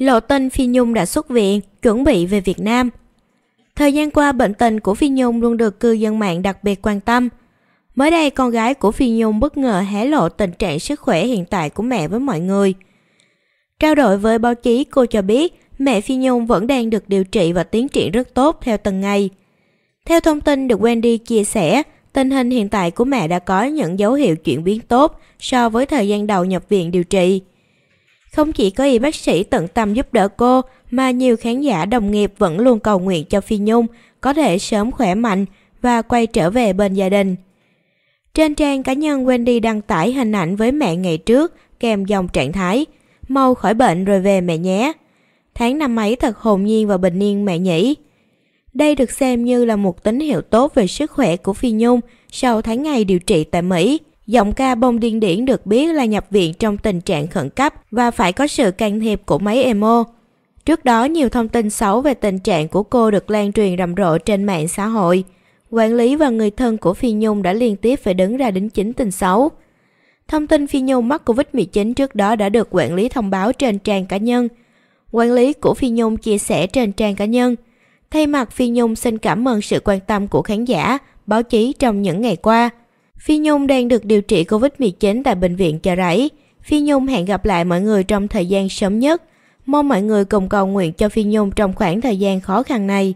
lộ tin Phi Nhung đã xuất viện, chuẩn bị về Việt Nam. Thời gian qua bệnh tình của Phi Nhung luôn được cư dân mạng đặc biệt quan tâm. Mới đây con gái của Phi Nhung bất ngờ hé lộ tình trạng sức khỏe hiện tại của mẹ với mọi người. Trao đổi với báo chí cô cho biết mẹ Phi Nhung vẫn đang được điều trị và tiến triển rất tốt theo từng ngày. Theo thông tin được Wendy chia sẻ, tình hình hiện tại của mẹ đã có những dấu hiệu chuyển biến tốt so với thời gian đầu nhập viện điều trị. Không chỉ có y bác sĩ tận tâm giúp đỡ cô, mà nhiều khán giả đồng nghiệp vẫn luôn cầu nguyện cho Phi Nhung có thể sớm khỏe mạnh và quay trở về bên gia đình. Trên trang cá nhân Wendy đăng tải hình ảnh với mẹ ngày trước kèm dòng trạng thái Mau khỏi bệnh rồi về mẹ nhé. Tháng năm ấy thật hồn nhiên và bình yên mẹ nhỉ. Đây được xem như là một tín hiệu tốt về sức khỏe của Phi Nhung sau tháng ngày điều trị tại Mỹ. Giọng ca bông điên điển được biết là nhập viện trong tình trạng khẩn cấp và phải có sự can thiệp của máy emo. Trước đó nhiều thông tin xấu về tình trạng của cô được lan truyền rầm rộ trên mạng xã hội. Quản lý và người thân của Phi Nhung đã liên tiếp phải đứng ra đính chính tình xấu. Thông tin Phi Nhung mắc Covid-19 trước đó đã được quản lý thông báo trên trang cá nhân. Quản lý của Phi Nhung chia sẻ trên trang cá nhân. Thay mặt Phi Nhung xin cảm ơn sự quan tâm của khán giả, báo chí trong những ngày qua. Phi Nhung đang được điều trị Covid-19 tại bệnh viện Chợ Rẫy. Phi Nhung hẹn gặp lại mọi người trong thời gian sớm nhất. Mong mọi người cùng cầu nguyện cho Phi Nhung trong khoảng thời gian khó khăn này.